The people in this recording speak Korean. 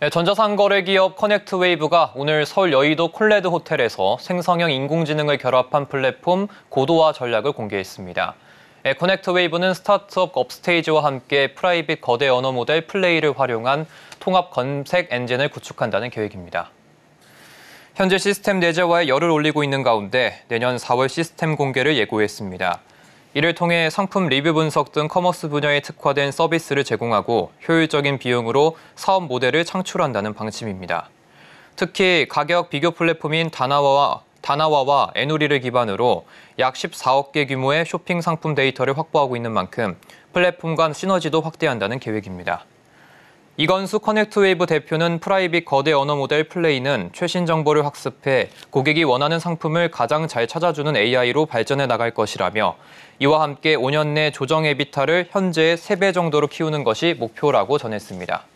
네, 전자상거래기업 커넥트웨이브가 오늘 서울 여의도 콜레드 호텔에서 생성형 인공지능을 결합한 플랫폼 고도화 전략을 공개했습니다. 네, 커넥트웨이브는 스타트업 업스테이지와 함께 프라이빗 거대 언어 모델 플레이를 활용한 통합 검색 엔진을 구축한다는 계획입니다. 현재 시스템 내재화에 열을 올리고 있는 가운데 내년 4월 시스템 공개를 예고했습니다. 이를 통해 상품 리뷰 분석 등 커머스 분야에 특화된 서비스를 제공하고 효율적인 비용으로 사업 모델을 창출한다는 방침입니다. 특히 가격 비교 플랫폼인 다나와와 다나와와 에누리를 기반으로 약 14억 개 규모의 쇼핑 상품 데이터를 확보하고 있는 만큼 플랫폼 간 시너지도 확대한다는 계획입니다. 이건수 커넥트웨이브 대표는 프라이빗 거대 언어 모델 플레이는 최신 정보를 학습해 고객이 원하는 상품을 가장 잘 찾아주는 AI로 발전해 나갈 것이라며 이와 함께 5년 내 조정 에비타를 현재의 3배 정도로 키우는 것이 목표라고 전했습니다.